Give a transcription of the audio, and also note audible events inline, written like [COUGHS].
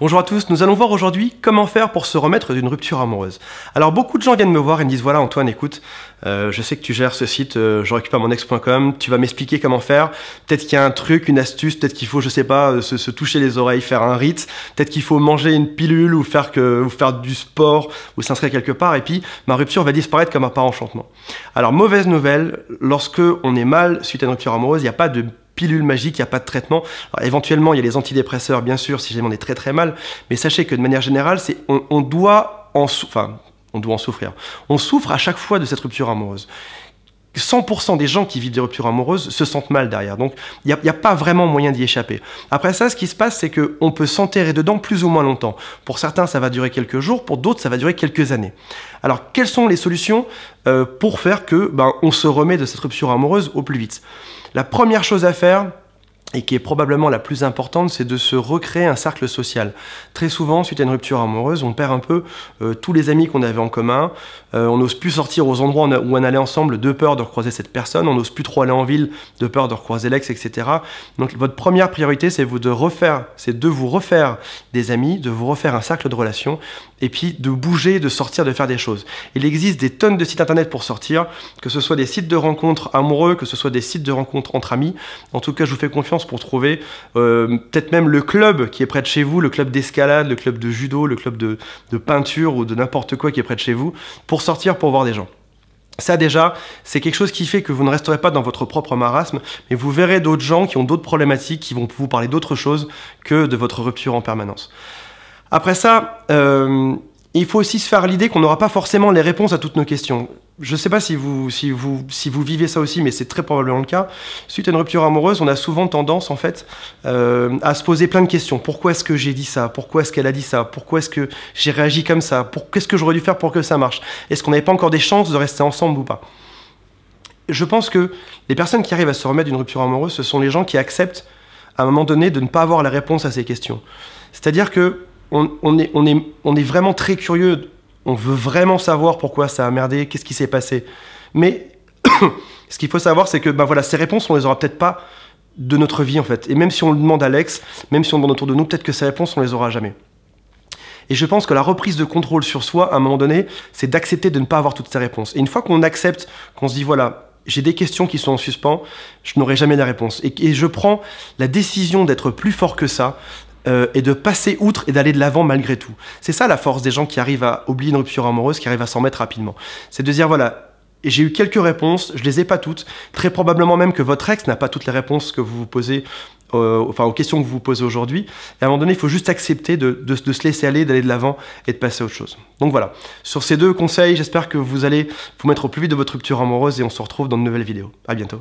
Bonjour à tous, nous allons voir aujourd'hui comment faire pour se remettre d'une rupture amoureuse. Alors beaucoup de gens viennent me voir et me disent voilà Antoine écoute, euh, je sais que tu gères ce site, euh, je récupère mon ex.com, tu vas m'expliquer comment faire, peut-être qu'il y a un truc, une astuce, peut-être qu'il faut je sais pas euh, se, toucher les oreilles, faire un rite, peut-être qu'il faut manger une pilule ou faire, que, ou faire du sport ou s'inscrire quelque part et puis ma rupture va disparaître comme un par enchantement. Alors mauvaise nouvelle, lorsque on est mal suite à une rupture amoureuse, il n'y a pas de pilule magique, il n'y a pas de traitement. éventuellement, il y a les antidépresseurs, bien sûr, si jamais on est très très mal, mais sachez que de manière générale, c'est on, doit en enfin, on doit en souffrir. On souffre à chaque fois de cette rupture amoureuse. 100% des gens qui vivent des ruptures amoureuses se sentent mal derrière. Donc, il n'y a, pas vraiment moyen d'y échapper. Après ça, ce qui se passe, c'est qu'on peut s'enterrer dedans plus ou moins longtemps. Pour certains, ça va durer quelques jours, pour d'autres, ça va durer quelques années. Alors, quelles sont les solutions euh, pour faire que ben, on se remet de cette rupture amoureuse au plus vite La première chose à faire, et qui est probablement la plus importante, c'est de se recréer un cercle social. Très souvent, suite à une rupture amoureuse, on perd un peu euh, tous les amis qu'on avait en commun, euh, on n'ose plus sortir aux endroits où on allait ensemble de peur de recroiser cette personne, on n'ose plus trop aller en ville de peur de recroiser l'ex, etc. Donc votre première priorité, c'est de refaire, c'est de vous refaire des amis, de vous refaire un cercle de relations, et puis de bouger, de sortir, de faire des choses. Il existe des tonnes de sites internet pour sortir, que ce soit des sites de rencontres amoureux, que ce soit des sites de rencontres entre amis. En tout cas, je vous fais confiance pour trouver euh, peut-être même le club qui est près de chez vous, le club d'escalade, le club de judo, le club de, peinture ou de n'importe quoi qui est près de chez vous, pour sortir, pour voir des gens. Ça déjà, c'est quelque chose qui fait que vous ne resterez pas dans votre propre marasme, mais vous verrez d'autres gens qui ont d'autres problématiques, qui vont vous parler d'autres choses que de votre rupture en permanence. Après ça, euh, il faut aussi se faire l'idée qu'on n'aura pas forcément les réponses à toutes nos questions je ne sais pas si vous, si, vous, si vous vivez ça aussi, mais c'est très probablement le cas. Suite à une rupture amoureuse, on a souvent tendance, en fait, euh, à se poser plein de questions. Pourquoi est-ce que j'ai dit ça Pourquoi est-ce qu'elle a dit ça Pourquoi est-ce que j'ai réagi comme ça Qu'est-ce que j'aurais dû faire pour que ça marche Est-ce qu'on n'avait pas encore des chances de rester ensemble ou pas Je pense que les personnes qui arrivent à se remettre d'une rupture amoureuse, ce sont les gens qui acceptent, à un moment donné, de ne pas avoir la réponse à ces questions. C'est-à-dire que on, on, est, on, est, on est vraiment très curieux on veut vraiment savoir pourquoi ça a merdé, qu'est-ce qui s'est passé. Mais [COUGHS] ce qu'il faut savoir, c'est que ben voilà, ces réponses, on les aura peut-être pas de notre vie en fait. Et même si on le demande à Alex, même si on demande autour de nous, peut-être que ces réponses, on les aura jamais. Et je pense que la reprise de contrôle sur soi, à un moment donné, c'est d'accepter de ne pas avoir toutes ces réponses. Et une fois qu'on accepte, qu'on se dit voilà, j'ai des questions qui sont en suspens, je n'aurai jamais la réponse. et je prends la décision d'être plus fort que ça, euh, et de passer outre et d'aller de l'avant malgré tout. C'est ça la force des gens qui arrivent à oublier une rupture amoureuse, qui arrivent à s'en mettre rapidement. C'est de dire voilà, j'ai eu quelques réponses, je les ai pas toutes. Très probablement même que votre ex n'a pas toutes les réponses que vous vous posez, euh, enfin aux questions que vous vous posez aujourd'hui. Et à un moment donné, il faut juste accepter de, se laisser aller, d'aller de l'avant et de passer à autre chose. Donc voilà. Sur ces deux conseils, j'espère que vous allez vous mettre au plus vite de votre rupture amoureuse et on se retrouve dans de nouvelles vidéos. À bientôt.